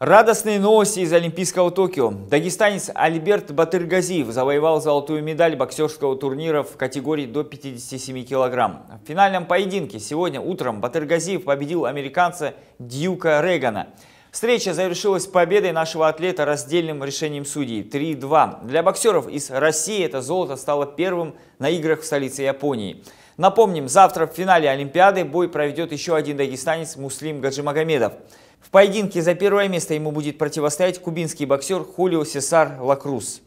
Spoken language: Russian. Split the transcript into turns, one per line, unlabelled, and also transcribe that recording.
Радостные новости из Олимпийского Токио. Дагестанец Альберт Батыргазиев завоевал золотую медаль боксерского турнира в категории до 57 килограмм. В финальном поединке сегодня утром Батыргазиев победил американца Дьюка Регана. Встреча завершилась победой нашего атлета раздельным решением судей 3-2. Для боксеров из России это золото стало первым на играх в столице Японии. Напомним, завтра в финале Олимпиады бой проведет еще один дагестанец Муслим Гаджимагомедов. В поединке за первое место ему будет противостоять кубинский боксер Хулио Сесар Лакрус.